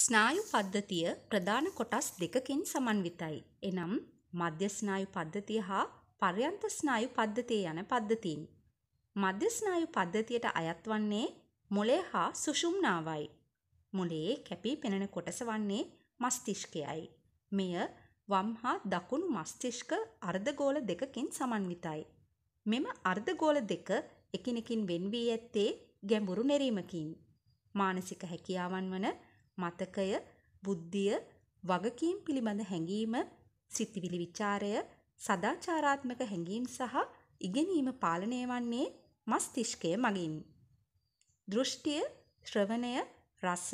ස්නායු පද්ධතිය ප්‍රධාන කොටස් දෙකකින් සමන්විතයි. එනම් මධ්‍ය ස්නායු පද්ධතිය හා පර්යන්ත ස්නායු පද්ධතිය යන පද්ධතීන්. මධ්‍ය ස්නායු පද්ධතියට අයත් වන්නේ මොළය හා සුෂුම්නාවයි. මොළයේ කැපී පෙනෙන කොටස වන්නේ මස්තිෂ්කයයි. මෙය වම් හා දකුණු මස්තිෂ්ක අර්ධගෝල දෙකකින් සමන්විතයි. මෙම අර්ධගෝල දෙක එකිනෙකින් වෙන් වී ඇත්තේ ගැඹුරු නැරීමකින්. මානසික හැකියාවන් වන මතකය, බුද්ධිය, වගකීම් පිළිබඳ හැඟීම, සිතිවිලි විචාරය, සදාචාරාත්මක හැඟීම් සහ ඉගෙනීම පාලනය වන්නේ මස්තිෂ්කය මගින්. දෘෂ්ටිය, ශ්‍රවණය, රස,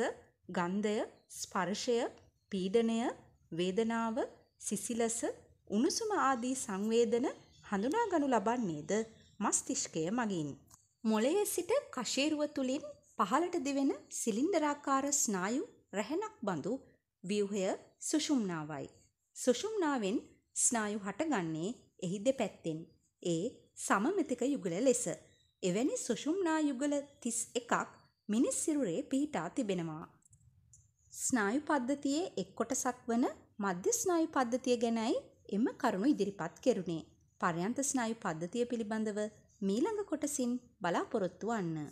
ගන්ධය, ස්පර්ශය, පීඩනය, වේදනාව, සිසිලස, උණුසුම ආදී සංවේදන හඳුනාගනු ලබන්නේද මස්තිෂ්කය මගින්. මොළයේ සිට කශේරුව තුලින් පහළට දිවෙන සිලින්ඩරාකාර ස්නායු රැහෙනක් බඳු ව්‍යුහය සුෂුම්නාවයි. සුෂුම්නාවෙන් ස්නායු හටගන්නේ එහි දෙපැත්තෙන්. ඒ සමමිතික යුගල ලෙස. එවැනි සුෂුම්නා යුගල 31ක් මිනිස් සිරුරේ පිහිටා තිබෙනවා. ස්නායු පද්ධතියේ එක් කොටසක් වන මධ්‍ය ස්නායු පද්ධතිය ගැනයි එම කරුණු ඉදිරිපත් කෙරුණේ. පර්යන්ත ස්නායු පද්ධතිය පිළිබඳව මීළඟ කොටසින් බලාපොරොත්තු වන්න.